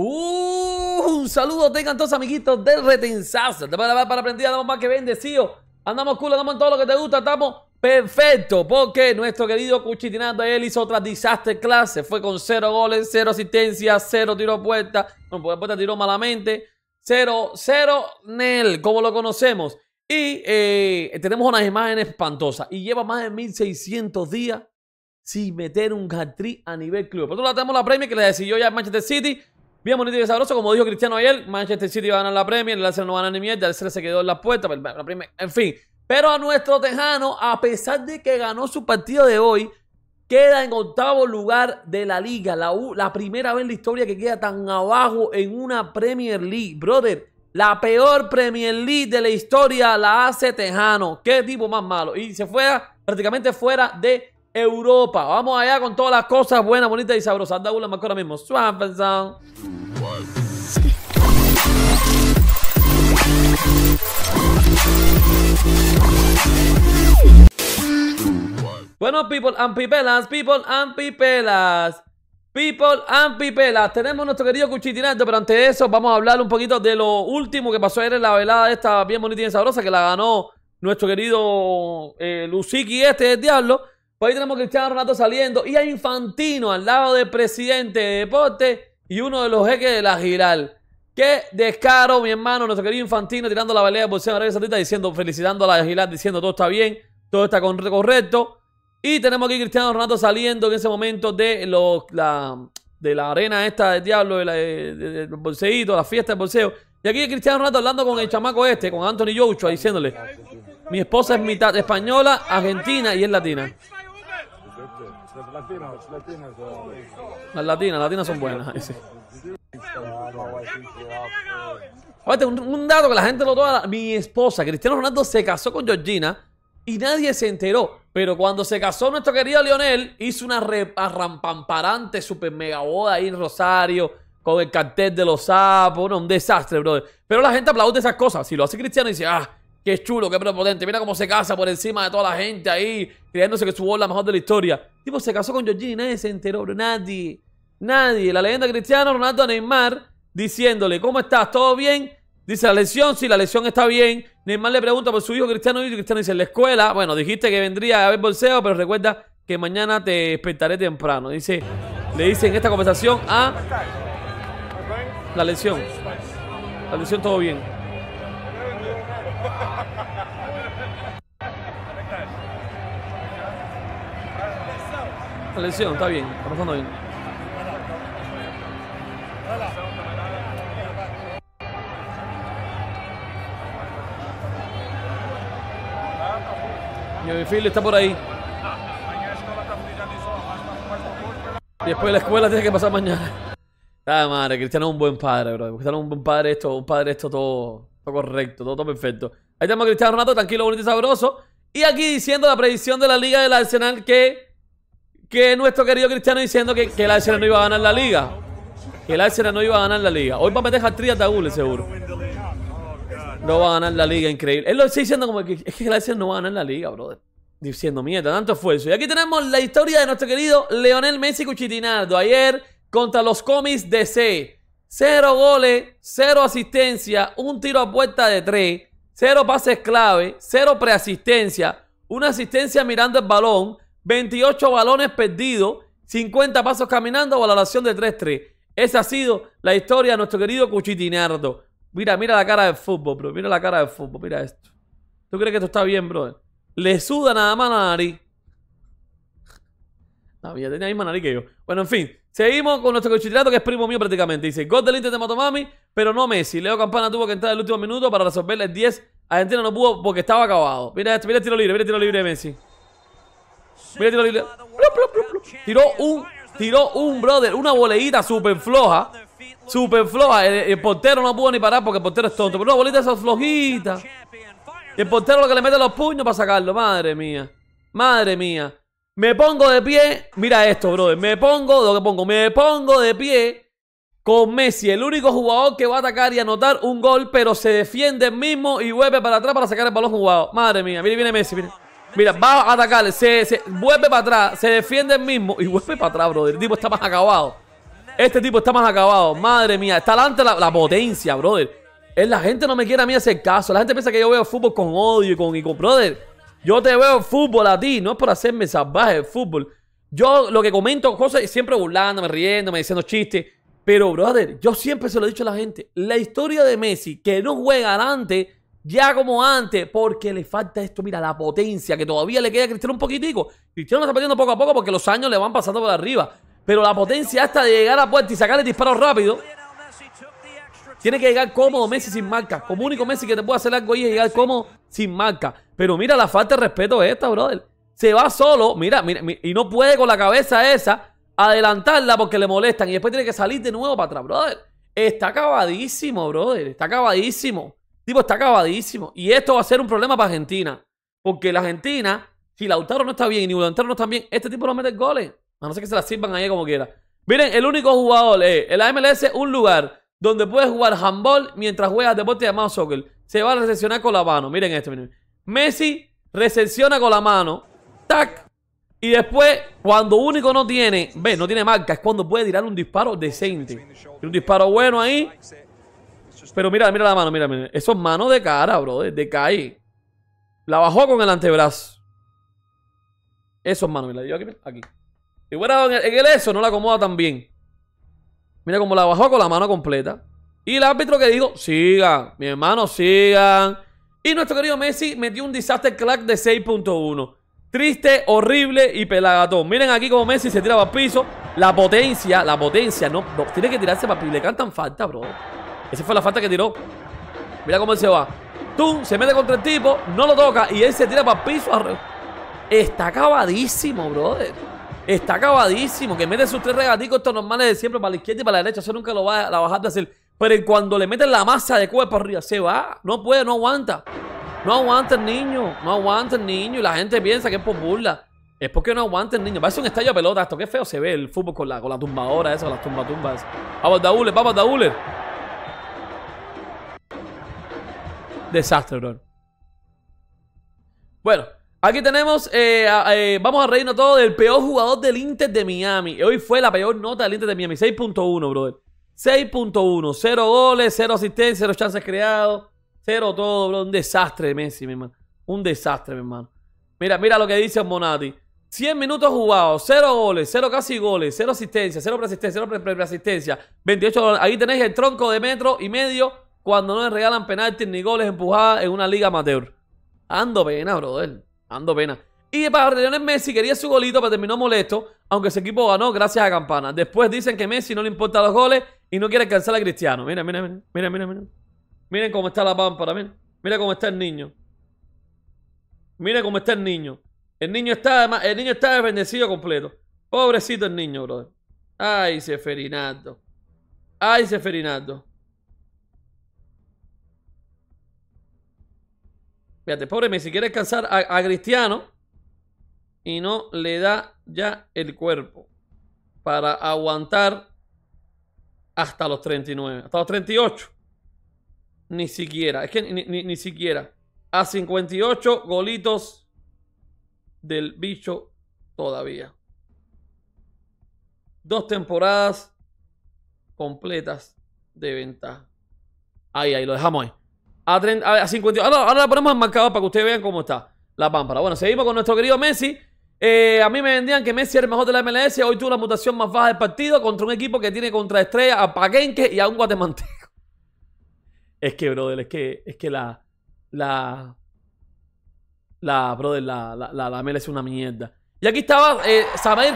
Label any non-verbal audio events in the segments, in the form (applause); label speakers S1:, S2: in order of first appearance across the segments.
S1: Uh, un saludo tengan todos amiguitos del retensazo. dar para aprender, andamos más que bendecidos. Andamos cool, andamos en todo lo que te gusta, estamos perfectos. Porque nuestro querido Cuchitinando, él hizo otra disaster class. fue con cero goles, cero asistencia, cero tiro puerta. No, porque puerta tiró malamente. Cero, cero Nel, como lo conocemos. Y eh, tenemos unas imágenes espantosas. Y lleva más de 1600 días sin meter un hat a nivel club. Por otro lado, tenemos la premia que le decidió ya Manchester City Bien bonito y sabroso, como dijo Cristiano ayer, Manchester City va a ganar la Premier, el Arsenal no va a ganar ni mierda, el Arsenal se quedó en la puerta, pues, en fin. Pero a nuestro Tejano, a pesar de que ganó su partido de hoy, queda en octavo lugar de la liga. la primera vez en la historia que queda tan abajo en una Premier League. Brother, la peor Premier League de la historia la hace Tejano. Qué tipo más malo. Y se fue prácticamente fuera de Europa. Vamos allá con todas las cosas buenas, bonitas y sabrosas. Da una más ahora mismo. Bueno, people and pipelas, people and pipelas. People and pipelas. Tenemos nuestro querido cuchitinato, pero antes de eso vamos a hablar un poquito de lo último que pasó ayer en la velada de esta bien bonita y sabrosa que la ganó nuestro querido eh, Luziki este del Diablo. Pues ahí tenemos a Cristiano Ronaldo saliendo y a Infantino al lado del presidente de deporte y uno de los jeques de la Giral. Qué descaro, mi hermano, nuestro querido Infantino tirando la balea de la la diciendo, felicitando a la Giral, diciendo todo está bien, todo está correcto. Y tenemos aquí Cristiano Ronaldo saliendo en ese momento de la, de la arena esta del diablo, del de, bolseíto, la fiesta del bolseo. Y aquí Cristiano Ronaldo hablando con el chamaco este, con Anthony Joshua, diciéndole, mi esposa es mitad española, argentina y es latina. Las latinas, Las latinas, son buenas. un, dato que la gente lo toma. Mi esposa, Cristiano Ronaldo, se casó con Georgina y nadie se enteró. Pero cuando se casó nuestro querido Lionel, hizo una rampamparante super mega boda ahí en Rosario con el cartel de los sapos. un desastre, brother. Pero la gente aplaude esas cosas. Si lo hace Cristiano, dice, ah, Qué chulo, qué prepotente. Mira cómo se casa por encima de toda la gente ahí, creyéndose que su voz la mejor de la historia. Tipo, se casó con Georgina y nadie se enteró, bro. Nadie. Nadie. La leyenda cristiana Ronaldo Neymar diciéndole, ¿cómo estás? ¿Todo bien? Dice, la lesión, sí, la lesión está bien. Neymar le pregunta por su hijo Cristiano y Cristiano dice, en la escuela, bueno, dijiste que vendría a ver bolseo, pero recuerda que mañana te despertaré temprano. Dice, le dice en esta conversación a la lesión. La lesión todo bien. La lesión, está bien, está pasando bien. está por ahí. Después de la escuela tiene que pasar mañana. Ah, madre, Cristiano es un buen padre, bro. Cristiano es un buen padre esto, un padre esto todo correcto, todo, perfecto. Ahí tenemos a Cristiano Ronaldo, tranquilo, bonito y sabroso. Y aquí diciendo la predicción de la Liga del Arsenal que... Que nuestro querido Cristiano diciendo que, que el Arsenal no iba a ganar la Liga. Que el Arsenal no iba a ganar la Liga. Hoy va a meter a seguro. No va a ganar la Liga, increíble. Él lo está diciendo como que... Es que el Arsenal no va a ganar la Liga, brother diciendo mierda, tanto esfuerzo. Y aquí tenemos la historia de nuestro querido Leonel Messi Cuchitinardo ayer contra los cómics DC. Cero goles, cero asistencia, un tiro a puerta de tres, cero pases clave, cero preasistencia, una asistencia mirando el balón, 28 balones perdidos, 50 pasos caminando, valoración de 3-3. Esa ha sido la historia de nuestro querido Cuchitinardo. Mira, mira la cara del fútbol, bro. Mira la cara del fútbol, mira esto. ¿Tú crees que esto está bien, bro? Le suda nada más la nariz. No, ya tenía la misma nariz que yo. Bueno, en fin. Seguimos con nuestro tirado que es primo mío prácticamente. Dice, God del Inter de Matomami, pero no Messi. Leo Campana tuvo que entrar el último minuto para resolverle el 10. Argentina no pudo porque estaba acabado. Mira esto, mira el tiro libre, mira el tiro libre de Messi. Mira tiro libre. Tiró un, tiró un, brother, una boleita súper floja. Súper floja. El, portero no pudo ni parar porque el portero es tonto. Pero una bolita esa flojita. El portero lo que le mete los puños para sacarlo. Madre mía. Madre mía. Me pongo de pie. Mira esto, brother. Me pongo, lo que pongo, me pongo de pie con Messi, el único jugador que va a atacar y anotar un gol, pero se defiende el mismo y vuelve para atrás para sacar el balón jugado. Madre mía, mira, viene Messi, mira. Mira, va a atacar, se, vuelve para atrás, se defiende el mismo y vuelve para atrás, brother. El tipo está más acabado. Este tipo está más acabado. Madre mía, está delante la, potencia, brother. La gente no me quiere a mí hacer caso. La gente piensa que yo veo fútbol con odio y con, y con brother. Yo te veo fútbol a ti, no es por hacerme salvaje el fútbol. Yo lo que comento José, siempre burlándome, me diciendo chistes. Pero, brother, yo siempre se lo he dicho a la gente. La historia de Messi, que no juega antes, ya como antes, porque le falta esto, mira, la potencia que todavía le queda a Cristiano un poquitico. Cristiano está perdiendo poco a poco porque los años le van pasando por arriba. Pero la potencia hasta de llegar a puerta y sacarle disparos disparo rápido. Tiene que llegar cómodo Messi sin marca. Como único Messi que te puede hacer algo y llegar cómodo sin marca. Pero mira la falta de respeto De esta, brother. Se va solo, mira, mira, y no puede con la cabeza esa adelantarla porque le molestan. Y después tiene que salir de nuevo para atrás, brother. Está acabadísimo, brother. Está acabadísimo. Tipo, está acabadísimo. Y esto va a ser un problema para Argentina. Porque la Argentina, si Lautaro no está bien y ni Lautaro no está bien, este tipo no mete goles. A no ser que se la sirvan ahí como quiera. Miren, el único jugador, el eh, MLS, un lugar donde puede jugar handball mientras juegas deporte llamado soccer. Se va a recepcionar con la mano. Miren esto, miren. Messi recepciona con la mano. ¡Tac! Y después, cuando único no tiene, ve, no tiene marca, es cuando puede tirar un disparo decente. Un disparo bueno ahí. Pero mira, mira la mano, mira, mira. Eso es mano de cara, bro, de caí. La bajó con el antebrazo. Eso es mano, mira, yo aquí, aquí. Si bueno, en el eso, no la acomoda tan bien. Mira cómo la bajó con la mano completa. Y el árbitro que dijo, sigan, mi hermano, sigan. Y nuestro querido Messi metió un disaster clack de 6.1. Triste, horrible y pelagatón. Miren aquí cómo Messi se tira para el piso. La potencia, la potencia. No, tiene que tirarse para piso. Le cantan falta, bro. Esa fue la falta que tiró. Mira cómo él se va. Tú se mete contra el tipo, no lo toca y él se tira para el piso. Está acabadísimo, brother. Está acabadísimo, que mete sus tres regaticos estos normales de siempre para la izquierda y para la derecha. Eso nunca lo va a bajar de hacer. Pero cuando le meten la masa de cuerpo arriba, se va. No puede, no aguanta. No aguanta el niño, no aguanta el niño. Y la gente piensa que es por burla. Es porque no aguanta el niño. Parece un estadio de pelota esto. Qué feo se ve el fútbol con la, con la tumbadora esa, con las tumbas Vamos, Daúles, vamos, Daúles. Desastre, bro. Bueno, Aquí tenemos, eh, eh, vamos a reírnos todo del peor jugador del Inter de Miami. Hoy fue la peor nota del Inter de Miami, 6.1, brother. 6.1, 0 goles, cero asistencia, 0 chances creados, 0 todo, bro. Un desastre, Messi, mi hermano. Un desastre, mi hermano. Mira, mira lo que dice Monati. 100 minutos jugados, 0 goles, 0 casi goles, 0 asistencia, 0 preasistencia, 0 preasistencia. 28 goles. Ahí tenéis el tronco de metro y medio cuando no les regalan penaltis ni goles empujadas en una liga amateur. Ando pena, brother. Ando pena. Y para Lionel Messi quería su golito, pero terminó molesto, aunque su equipo ganó gracias a Campana. Después dicen que Messi no le importa los goles y no quiere alcanzar a Cristiano. Mira, mira, mira, mira, mira, Miren cómo está la pámpara, miren. Mira cómo está el niño. Mira cómo está el niño. El niño está además, el niño está bendecido completo. Pobrecito el niño, brother. Ay, Seferinardo. Ay, Seferinardo. Fíjate, pobre si quiere descansar a, Cristiano y no le da ya el cuerpo para aguantar hasta los 39, hasta los 38. Ni siquiera, es que ni, ni siquiera. A 58 golitos del bicho todavía. Dos temporadas completas de ventaja. Ahí, ahí, lo dejamos ahí a, a Ahora, ahora la ponemos en marcador para que ustedes vean cómo está la pámpara. Bueno, seguimos con nuestro querido Messi. Eh, a mí me vendían que Messi era el mejor de la MLS. Hoy tuvo la mutación más baja del partido contra un equipo que tiene contra estrella a Paquenque y a un guatemalteco. (laughs) Es que, brother, es que, es que la. La. La, brother, la, la, MLS es una mierda. Y aquí estaba eh,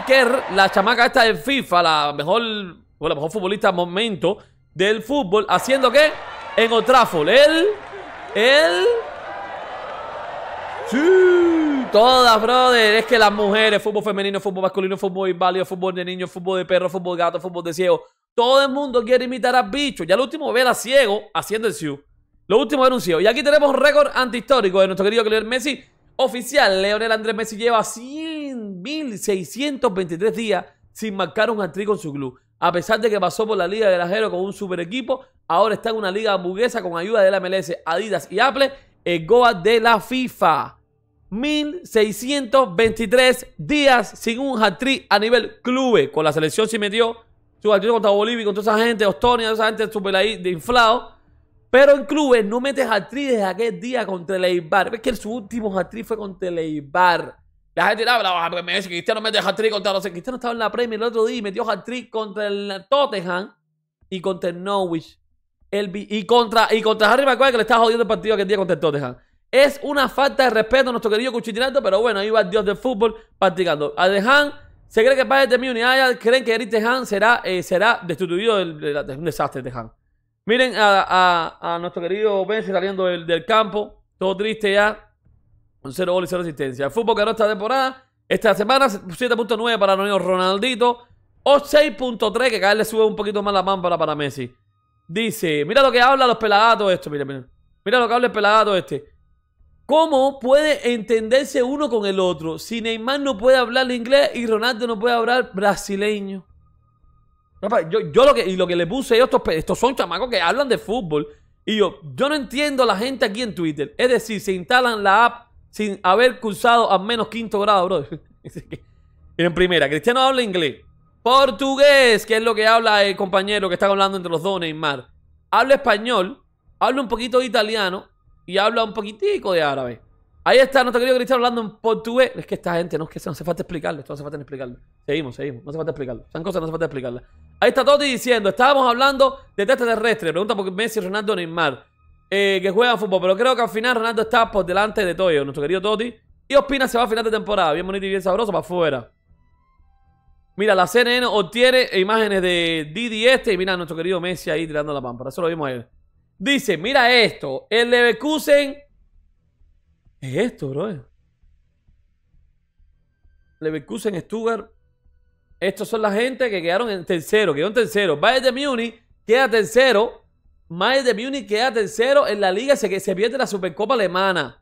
S1: Kerr, la chamaca esta de FIFA, la mejor, bueno, la mejor futbolista al momento del fútbol, haciendo que en Old Trafford. Él, él... Sí, todas, brother. Es que las mujeres, fútbol femenino, fútbol masculino, fútbol inválido, fútbol de niños, fútbol de perro, fútbol de gato, fútbol de ciego. Todo el mundo quiere imitar a bicho. Ya lo último vela ciego haciendo el Sioux. Lo último era un ciego. Y aquí tenemos un récord antihistórico de nuestro querido Lionel Messi. Oficial, Leonel Andrés Messi lleva 100.623 días sin marcar un hat con su club a pesar de que pasó por la Liga de ajero con un super equipo, ahora está en una liga hamburguesa con ayuda de la MLS, Adidas y Apple, el Goa de la FIFA. 1623 días sin un hat-trick a nivel clube. Con la selección se metió su hat contra Bolivia, con toda esa gente, Ostonia, toda esa gente super ahí de inflado. Pero en clubes no mete hat-trick desde aquel día contra Leibar. Eibar. Es que su último hat-trick fue contra el la gente habla, porque Messi, Cristiano mete hat-trick contra los... Cristiano estaba en la Premier el otro día y metió hat-trick contra el Tottenham y contra el Norwich. El, y, contra, y contra Harry Maguire que le estaba jodiendo el partido aquel día contra el Tottenham. Es una falta de respeto a nuestro querido Cuchitinato, pero bueno, ahí va el dios del fútbol practicando. A Dejan se cree que para de Múnich creen que Eric Dejan será, eh, será destituido. es un desastre Han. Miren a, a, nuestro querido Benzi saliendo del, del campo, todo triste ya. 0 gol y 0 asistencia. El fútbol ganó esta temporada. Esta semana 7.9 para Ronaldito. O 6.3, que cada vez le sube un poquito más la mano para Messi. Dice, mira lo que habla los pelagatos esto, mira, mira. Mira lo que habla el pelagato este. ¿Cómo puede entenderse uno con el otro si Neymar no puede hablar inglés y Ronaldo no puede hablar brasileño? yo, lo que, y lo que le puse yo, estos, estos son chamacos que hablan de fútbol. Y yo, yo no entiendo a la gente aquí en Twitter. Es decir, se instalan la app sin haber cursado al menos quinto grado, bro. (laughs) en primera, Cristiano habla inglés. Portugués, que es lo que habla el compañero que está hablando entre los dos, Neymar. Habla español, habla un poquito de italiano y habla un poquitico de árabe. Ahí está no nuestro querido Cristiano hablando en portugués. Es que esta gente, no es que no hace falta explicarle, esto no hace falta explicarle. Seguimos, seguimos, no hace falta explicarlo. Son cosas no hace falta explicarle. Ahí está Totti diciendo, estábamos hablando de terrestre. Pregunta por Messi, Ronaldo, Neymar. Eh, que juega fútbol. Pero creo que al final Ronaldo está por delante de Toyo, nuestro querido Toti. Y Ospina se va a final de temporada. Bien bonito y bien sabroso para afuera. Mira, la CNN obtiene imágenes de Didi este. Y mira nuestro querido Messi ahí tirando la pampa. Eso lo vimos él Dice, mira esto. El Leverkusen... Es esto, bro. Leverkusen, Stuttgart. Estos son la gente que quedaron en tercero. Quedó en tercero. Bayern de Muni queda tercero Mayer de Múnich queda tercero en la liga y se, pierde la Supercopa Alemana.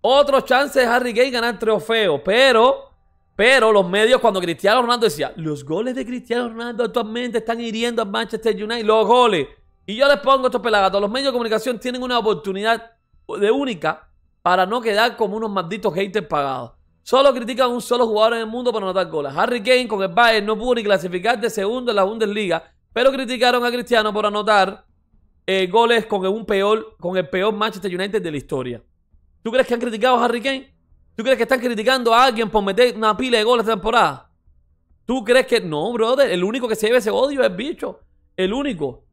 S1: Otro chance de Harry Kane ganar trofeo, pero... Pero los medios, cuando Cristiano Ronaldo decía, los goles de Cristiano Ronaldo actualmente están hiriendo a Manchester United, los goles. Y yo les pongo estos pelagatos. Los medios de comunicación tienen una oportunidad de única para no quedar como unos malditos haters pagados. Solo critican a un solo jugador en el mundo para anotar goles. Harry Kane con el Bayern no pudo ni clasificar de segundo en la Bundesliga, pero criticaron a Cristiano por anotar eh, goles con, un peor, con el peor Manchester United de la historia. ¿Tú crees que han criticado a Harry Kane? ¿Tú crees que están criticando a alguien por meter una pila de goles esta temporada? ¿Tú crees que no, brother? El único que se lleva ese odio es el bicho. El único.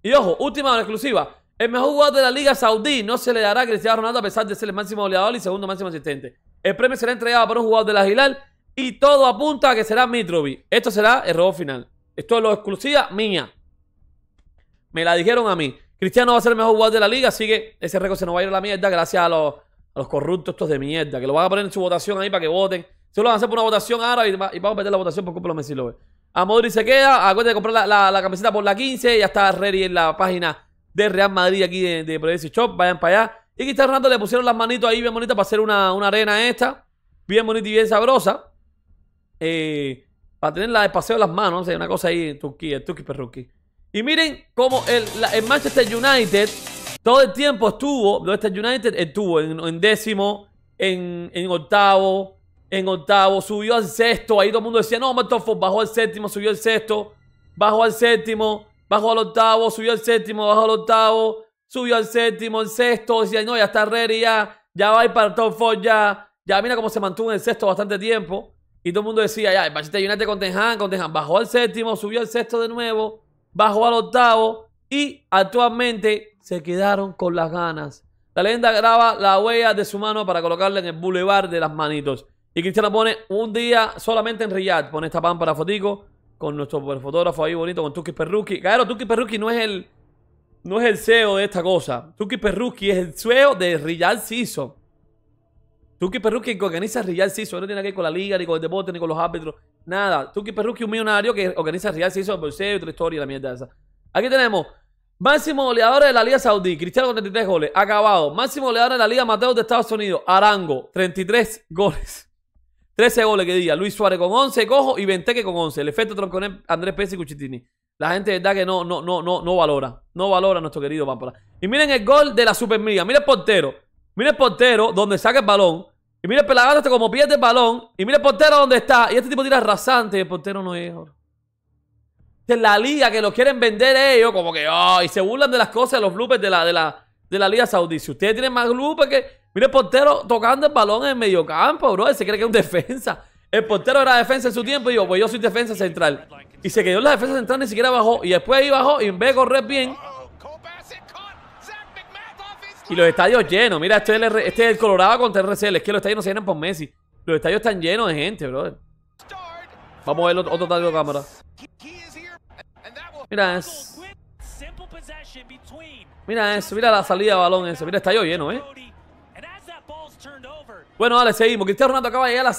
S1: Y ojo, última exclusiva. El mejor jugador de la Liga Saudí no se le dará a Cristiano Ronaldo a pesar de ser el máximo goleador y segundo máximo asistente. El premio será entregado por un jugador del la Gilal y todo apunta a que será Mitrovic. Esto será el robo final. Esto es lo exclusiva mía. Me la dijeron a mí. Cristiano va a ser el mejor jugador de la liga, así que ese récord se nos va a ir a la mierda gracias a los, los corruptos estos de mierda, que lo van a poner en su votación ahí para que voten. Se lo van a hacer por una votación ahora y, vamos a perder la votación por culpa de los Messi A Modri se queda, acuérdate de comprar la, camiseta por la 15, ya está ready en la página de Real Madrid aquí de, de Shop, vayan para allá. Y Cristiano Ronaldo le pusieron las manitos ahí bien bonitas para hacer una, arena esta, bien bonita y bien sabrosa. Eh, para tener la de paseo en las manos, Hay una cosa ahí en Turquía, Turquía y miren cómo el, Manchester United todo el tiempo estuvo, Manchester United estuvo en, décimo, en, octavo, en octavo, subió al sexto, ahí todo el mundo decía, no, Matofo bajó al séptimo, subió al sexto, bajó al séptimo, bajó al octavo, subió al séptimo, bajó al octavo, subió al séptimo, el sexto, decía, no, ya está ready ya, ya va a ir para el top four ya, ya mira cómo se mantuvo en el sexto bastante tiempo. Y todo el mundo decía, ya, el Manchester United con Tenham, con Tenham, bajó al séptimo, subió al sexto de nuevo, bajó al octavo y actualmente se quedaron con las ganas. La leyenda graba la huella de su mano para colocarla en el bulevar de las manitos. Y Cristiano pone un día solamente en Riyadh. Pone esta para fotico con nuestro fotógrafo ahí bonito, con Tuki Perruki. Claro, Tuki Perruki no es el no es el CEO de esta cosa. Tuki Perruki es el CEO de Riyadh Siso. Tuki Perruki organiza Riyadh Siso. No tiene que ver con la liga, ni con el deporte, ni con los árbitros. Nada. Tuki Perruki, un millonario que organiza Real se hizo bolseo y otra historia, la mierda esa. Aquí tenemos. Máximo goleador de la Liga Saudí, Cristiano con 33 goles, acabado. Máximo goleador de la Liga Mateo de Estados Unidos, Arango, 33 goles. 13 goles que día, Luis Suárez con 11, Cojo y Venteque con 11. El efecto tronconel Andrés Pérez y Cuchitini. La gente de verdad que no, no, no, no, no valora. No valora a nuestro querido Pampola. Y miren el gol de la Supermiga. Mira el portero. Mira el portero donde saca el balón. Y mira el pelagato como pierde el balón. Y mira el portero donde está. Y este tipo tira rasante y el portero no es. es la liga que lo quieren vender ellos. Como que, oh, y se burlan de las cosas, los bloopers de la, de la, de la liga saudí. Si ustedes tienen más bloopers que... mire el portero tocando el balón en el mediocampo, bro. se cree que es un (laughs) defensa. El portero era defensa en su tiempo y yo, pues yo soy defensa central. Y se quedó en la defensa central, ni siquiera bajó. Y después ahí bajó y en vez de correr bien... Y los estadios llenos. Mira, este este contra el Colorado contra RCL. Es que los estadios no se llenan por Messi. Los estadios están llenos de gente, brother. Vamos a ver otro, otro de cámara. Mira eso. Mira eso, mira la salida de balón ese. Mira, estadio lleno, ¿eh? Bueno, dale, seguimos. Cristiano Ronaldo acaba de llegar a,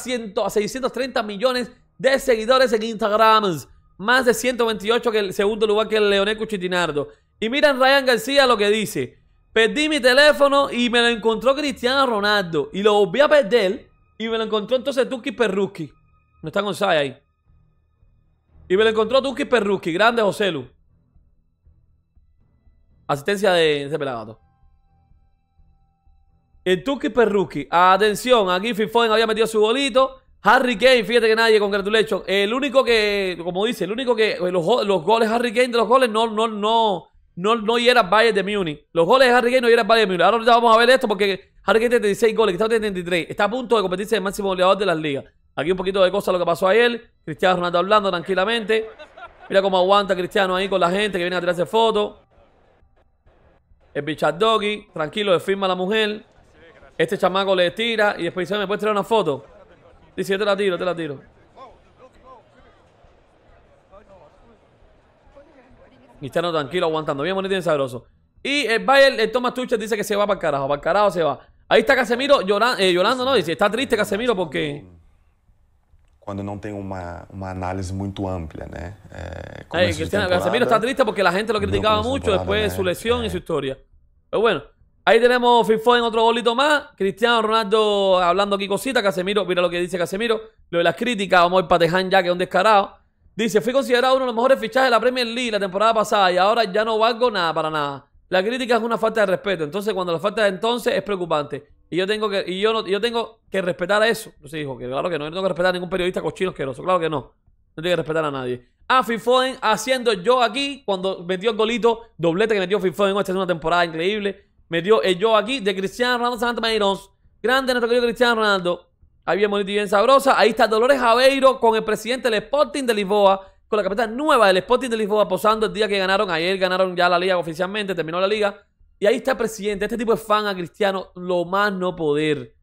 S1: a 630 millones de seguidores en Instagram. Más de 128 que el segundo lugar que el Leonel Cuchitinardo. Y en Ryan García lo que dice. Perdí mi teléfono y me lo encontró Cristiano Ronaldo. Y lo volví a perder y me lo encontró entonces Tuki Perruski. No está González ahí. Y me lo encontró Tuki Perruski. Grande Lu. Asistencia de ese pelagato. El Tuki Perruski. Atención, aquí Fifoen había metido su bolito. Harry Kane, fíjate que nadie, congratulations. El único que, como dice, el único que los, goles, Harry Kane de los goles, no, no, no no, no hieras Bayern de Múnich. Los goles de Harry Kane no hieras Bayern de Múnich. Ahora vamos a ver esto porque Harry Kane tiene 16 goles, Cristiano tiene Está a punto de competirse en el máximo goleador de las ligas. Aquí un poquito de cosas lo que pasó a él Cristiano Ronaldo hablando tranquilamente. Mira cómo aguanta Cristiano ahí con la gente que viene a tirarse fotos. El Bichard Doggy, tranquilo, le firma la mujer. Este chamaco le tira y después dice, ¿me puedes tirar una foto? Dice, yo te la tiro, te la tiro. Cristiano tranquilo, aguantando. Bien bonito y sabroso. Y eh, el Bayern, el Thomas Tuchel dice que se va para el carajo. Para el carajo se va. Ahí está Casemiro llorando, eh, llorando ¿no? Dice, está triste Casemiro porque... Cuando no tengo una, una análisis muy amplia, ¿no?
S2: Eh, Casemiro está triste
S1: porque la gente lo criticaba mucho después de su lesión y su historia. Pero bueno, ahí tenemos FIFO en otro bolito más. Cristiano Ronaldo hablando aquí cositas. Casemiro, mira lo que dice Casemiro. Lo de las críticas, vamos a ir ya, que es un descarado. Dice, fui considerado uno de los mejores fichajes de la Premier League la temporada pasada y ahora ya no valgo nada para nada. La crítica es una falta de respeto. Entonces, cuando la falta de entonces es preocupante. Y yo tengo que, y yo no, yo tengo que respetar a eso. Entonces dijo que claro que no, yo tengo que respetar a ningún periodista cochino asqueroso. Claro que no. No tengo que respetar a nadie. A ah, Fifoen haciendo yo aquí cuando metió el golito, doblete que metió Phil Esta es una temporada increíble. Metió el yo aquí de Cristiano Ronaldo Santamayrons. Grande nuestro querido Cristiano Ronaldo. Ahí bien y bien sabrosa. Ahí está Dolores Aveiro con el presidente del Sporting de Lisboa, con la capital nueva del Sporting de Lisboa, posando el día que ganaron. Ayer ganaron ya la liga oficialmente, terminó la liga. Y ahí está el presidente. Este tipo es fan a Cristiano, lo más no poder.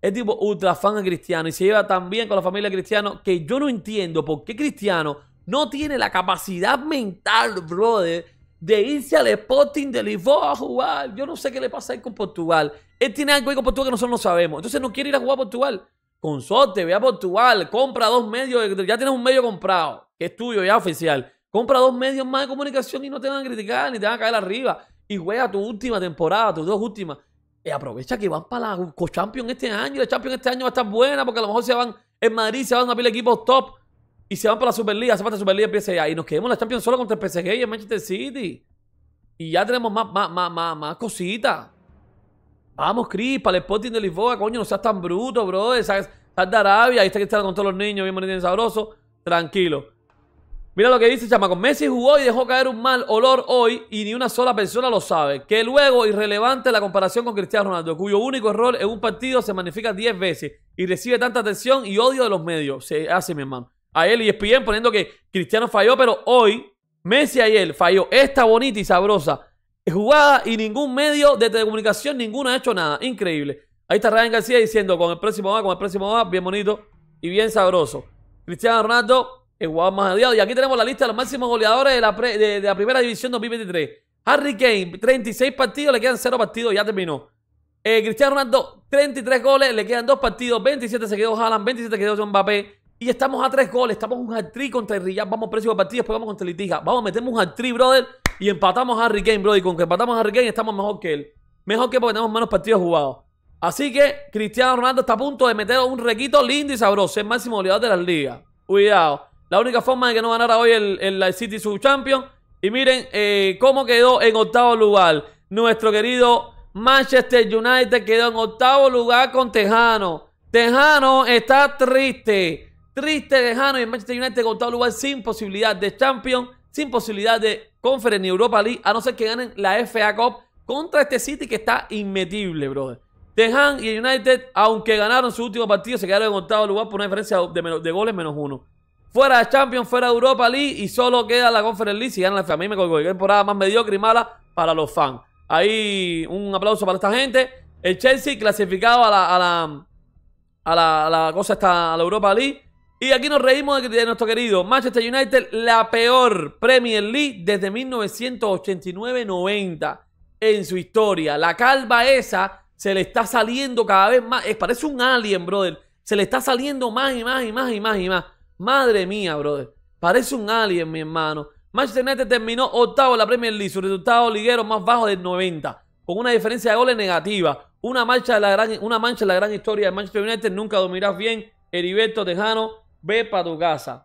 S1: Es tipo ultra fan a Cristiano y se lleva tan bien con la familia de Cristiano que yo no entiendo por qué Cristiano no tiene la capacidad mental, brother, de irse al Sporting de Lisboa a jugar. Yo no sé qué le pasa ahí con Portugal. Él tiene algo ahí con Portugal que nosotros no sabemos. Entonces no quiere ir a jugar a Portugal. Consorte, ve a Portugal, compra dos medios, ya tienes un medio comprado, que es tuyo, ya oficial. Compra dos medios más de comunicación y no te van a criticar ni te van a caer arriba. Y juega tu última temporada, tus dos últimas. Y aprovecha que van para la Champions este año. La Champions este año va a estar buena porque a lo mejor se van en Madrid, se van a pedir equipos top y se van para la Superliga. Hace falta Superliga y PSG. Y nos quedamos la Champions solo contra el PSG y el Manchester City. Y ya tenemos más, más, más, más cositas. Vamos, Cris, para el Sporting de Lisboa, coño, no seas tan bruto, bro. Estás de Arabia, ahí está que está con todos los niños, bien bonito y sabroso. Tranquilo. Mira lo que dice Chamaco. Messi jugó y dejó caer un mal olor hoy y ni una sola persona lo sabe. Que luego, irrelevante la comparación con Cristiano Ronaldo, cuyo único error en un partido se magnifica 10 veces y recibe tanta atención y odio de los medios. Se hace, mi hermano. A él y ESPN poniendo que Cristiano falló, pero hoy Messi él falló esta bonita y sabrosa jugada y ningún medio de telecomunicación, ninguno ha hecho nada. Increíble. Ahí está Ryan García diciendo con el próximo va, con el próximo va, bien bonito y bien sabroso. Cristiano Ronaldo, el jugador más adiós Y aquí tenemos la lista de los máximos goleadores de la, de, la primera división 2023. Harry Kane, 36 partidos, le quedan 0 partidos, ya terminó. Eh, Cristiano Ronaldo, 33 goles, le quedan 2 partidos, 27 se quedó Haaland, 27 se quedó John Mbappé. Y estamos a 3 goles, estamos un hat-trick contra el vamos precio partido partidos, después vamos contra el Litija. Vamos a un hat-trick, brother, y empatamos a Harry Kane, bro. Y con que empatamos a Harry Kane estamos mejor que él. Mejor que porque tenemos menos partidos jugados. Así que Cristiano Ronaldo está a punto de meter un requito lindo y sabroso. Es máximo goleador de las ligas. Cuidado. La única forma de que no ganara hoy el, el, City Sub Y miren eh, cómo quedó en octavo lugar. Nuestro querido Manchester United quedó en octavo lugar con Tejano. Tejano está triste. Triste Tejano y Manchester United en octavo lugar sin posibilidad de Champions sin posibilidad de Conference ni Europa League, a no ser que ganen la FA Cup contra este City que está inmetible, brother. Tejan y United, aunque ganaron su último partido, se quedaron en octavo lugar por una diferencia de, goles menos uno. Fuera de Champions, fuera de Europa League y solo queda la Conference League si ganan la FA. A mí me colgó. temporada más mediocre y mala para los fans. Ahí un aplauso para esta gente. El Chelsea clasificado a la, a la, cosa hasta a la Europa League. Y aquí nos reímos de, nuestro querido Manchester United, la peor Premier League desde 1989-90 en su historia. La calva esa se le está saliendo cada vez más. Es, parece un alien, brother. Se le está saliendo más y más y más y más y más. Madre mía, brother. Parece un alien, mi hermano. Manchester United terminó octavo en la Premier League, su resultado liguero más bajo del 90, con una diferencia de goles negativa. Una, de la gran, una mancha en la gran historia de Manchester United, nunca dormirás bien. Heriberto Tejano, Ve para tu casa.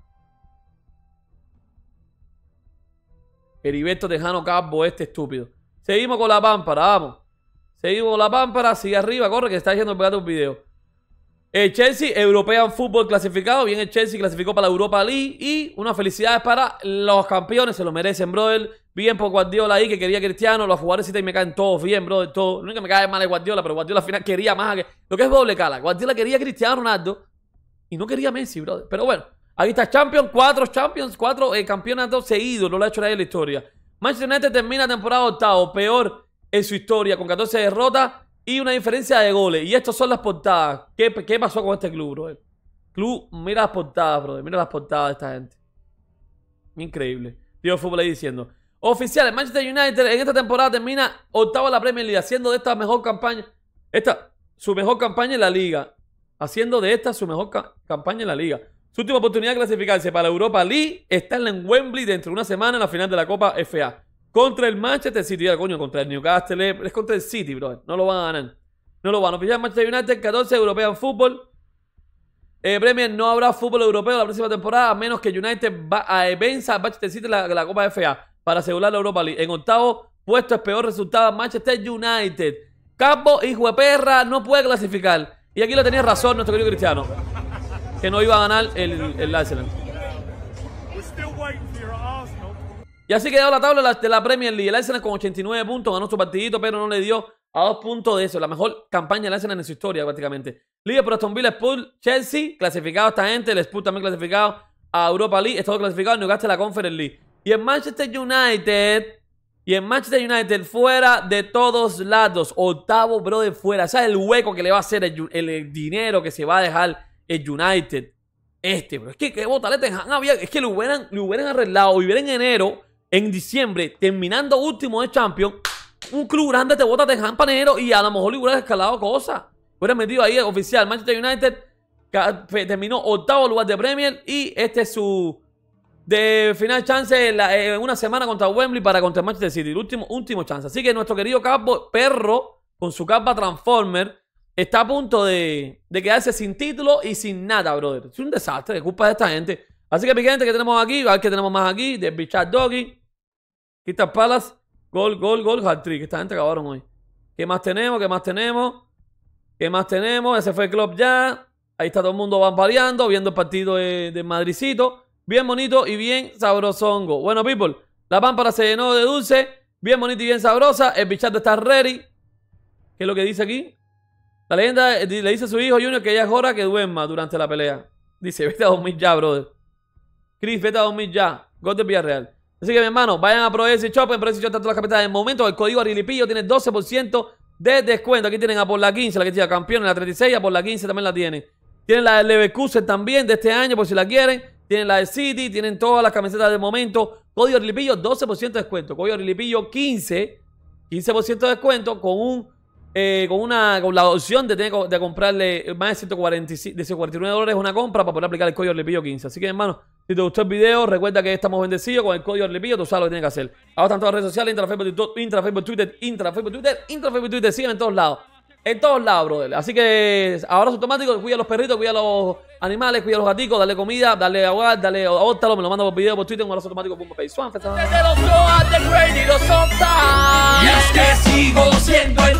S1: Heriberto Tejano Cabo, este estúpido. Seguimos con la pámpara, vamos. Seguimos con la pámpara, sigue arriba, corre, que está haciendo el un video. El Chelsea, European Football clasificado. Bien, el Chelsea clasificó para la Europa League. Y unas felicidades para los campeones, se lo merecen, brother. Bien por Guardiola ahí, que quería Cristiano. Los jugadores y me caen todos bien, brother. Todo. Lo único que me cae mal es Guardiola, pero Guardiola al final quería más. que... Lo que es doble cala. Guardiola quería Cristiano Ronaldo. Y no quería Messi, brother. Pero bueno, ahí está Champions, cuatro Champions, cuatro eh, campeonatos seguidos. No lo ha hecho nadie en la historia. Manchester United termina temporada octavo, peor en su historia, con 14 derrotas y una diferencia de goles. Y estas son las portadas. ¿Qué, pasó con este club, brother? Club, mira las portadas, brother. Mira las portadas de esta gente. Increíble. Dios Fútbol ahí diciendo. Oficiales, Manchester United en esta temporada termina octavo en la Premier League, Siendo de esta mejor campaña, esta, su mejor campaña en la liga haciendo de esta su mejor campaña en la liga. Su última oportunidad de clasificarse para la Europa League está en Wembley dentro de una semana en la final de la Copa FA. Contra el Manchester City, coño, contra el Newcastle, eh, es contra el City, bro. No lo van a ganar. No lo van a pillar Manchester United, 14 European Football. Eh, Premier no habrá fútbol europeo la próxima temporada, a menos que United va a vencer a Manchester City la, la Copa FA para asegurar la Europa League. En octavo puesto es peor resultado Manchester United. Campo y perra no puede clasificar. Y aquí lo tenía razón nuestro querido Cristiano, que no iba a ganar el, el Arsenal. Y así quedó la tabla de la Premier League. El Arsenal con 89 puntos ganó su partidito, pero no le dio a dos puntos de eso. La mejor campaña del Arsenal en su historia, prácticamente. Liga por Aston Villa, Spurs, Chelsea, clasificado esta gente. El Spurs también clasificado a Europa League. estado clasificado en Newcastle, la Conference League. Y en Manchester United y en Manchester United, fuera de todos lados. Octavo, bro, de fuera. ¿Sabes el hueco que le va a hacer el, dinero que se va a dejar el United? Este, bro. Es que, que botalete había. Es que lo hubieran, lo hubieran arreglado. Hubieran en enero, en diciembre, terminando último de Champions. Un club grande te bota para panero y a lo mejor le hubieran escalado cosas. Hubieran metido ahí oficial. Manchester United terminó octavo lugar de Premier y este es su de final chance en eh, una semana contra Wembley para contra Manchester City. El último, último chance. Así que nuestro querido capo, perro, con su capa Transformer, está a punto de, de quedarse sin título y sin nada, brother. Es un desastre, de culpa de esta gente. Así que, gente que tenemos aquí, a ver qué tenemos más aquí. De Bichat Doggy, Quita palas gol, gol, gol, hat trick. Esta gente acabaron hoy. ¿Qué más tenemos? ¿Qué más tenemos? ¿Qué más tenemos? Ese fue el club ya. Ahí está todo el mundo van variando, viendo el partido de, de bien bonito y bien sabrosongo. Bueno, people, la pámpara se llenó de dulce, bien bonita y bien sabrosa. El bichato está ready. ¿Qué es lo que dice aquí? La leyenda eh, le dice a su hijo Junior que ya es hora que duerma durante la pelea. Dice, vete a dormir ya, brother. Chris, vete a dormir ya. Gol de Villarreal. Así que, mi hermano, vayan a Proex Shop. En precio Shop está todas las en del momento. El código Arilipillo tiene 12% de descuento. Aquí tienen a por la 15, la que tiene campeón. en La 36, a por la 15 también la tienen. Tienen la de también de este año, por si la quieren tienen la de City, tienen todas las camisetas del momento. Código Lipillo, 12% de descuento. Código Lipillo, 15%. 15% de descuento con un eh, con una la opción de, tener, de comprarle más de 149 dólares una compra para poder aplicar el código Orlipillo 15. Así que, hermano, si te gustó el video, recuerda que estamos bendecidos con el código Orlipillo. Tú sabes lo que tienes que hacer. Ahora están todas las redes sociales: facebook, Twitter, facebook, Twitter, facebook, Twitter. Sígueme en todos lados. En todos lados, brother. Así que abrazo automático, cuida a los perritos, cuida a los animales, cuida a los gaticos, dale comida, dale agua, dale óptalo, me lo manda por video, por Twitter, un abrazo automático, pum, Y que sigo siendo el